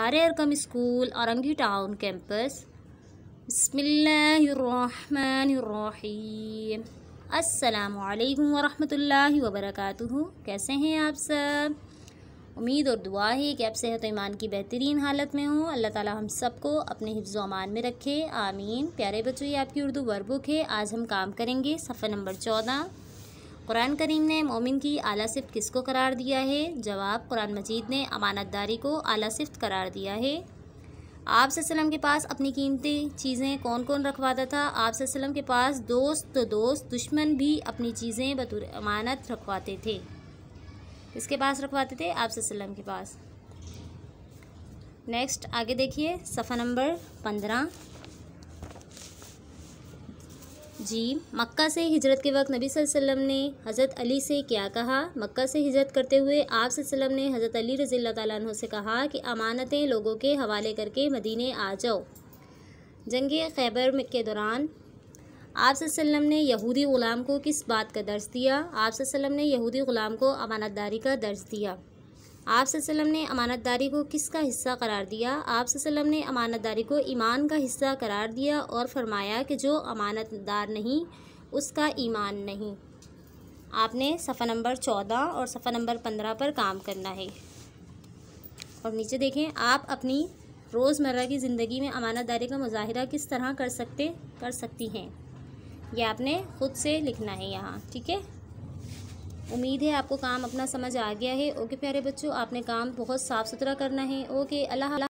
Arkham school Orangi town campus बसमीम असलकम वरहमल वबरक कैसे हैं आप सब उम्मीद और दुआ है कि आप सेहत ईमान की बेहतरीन हालत में हों अल्लाह ताला हम सबको अपने हिफ्ज़ अमान में रखे आमीन प्यारे बच्चों ये आपकी उर्दू वर्बुक है आज हम काम करेंगे सफ़र नंबर चौदह कुरान करीम ने मोमिन की आला सिफ्त किसको करार दिया है जवाब कुरान मजीद ने अमानतदारी को आला सिफ्त करार दिया है आप वसम के पास अपनी कीमती चीज़ें कौन कौन रखवाता था आप वसम के पास दोस्त तो दोस्त दुश्मन भी अपनी चीज़ें बतौर अमानत रखवाते थे किसके पास रखवाते थे आप वसम के पास नेक्स्ट आगे देखिए सफ़ा नंबर पंद्रह जी मक्का से हिजरत के वक्त नबी वसल्लम ने हज़रत अली से क्या कहा मक्का से हिजरत करते हुए आप वसल्लम ने हज़रत अली रज़ी तु से कहा कि अमानतें लोगों के हवाले करके मदीने आ जाओ जंग खैबर के दौरान आप वसल्लम ने यहूदी ग़ुलाम को किस बात का दर्ज दिया आप वसल्लम ने यहूदी ग़ुलाम को अमानतदारी का दर्ज दिया आप वसल्लम ने अमानतदारी को किसका हिस्सा करार दिया आप वसल्लम ने अमानतदारी को ईमान का हिस्सा करार दिया और फरमाया कि जो अमानतदार नहीं उसका ईमान नहीं आपने सफ़ा नंबर चौदह और सफ़ा नंबर पंद्रह पर काम करना है और नीचे देखें आप अपनी रोज़मर्रा की ज़िंदगी में अमानतदारी का मुजाहरा किस तरह कर सकते कर सकती हैं यह आपने ख़ुद से लिखना है यहाँ ठीक है उम्मीद है आपको काम अपना समझ आ गया है ओके प्यारे बच्चों आपने काम बहुत साफ़ सुथरा करना है ओके अल्लाह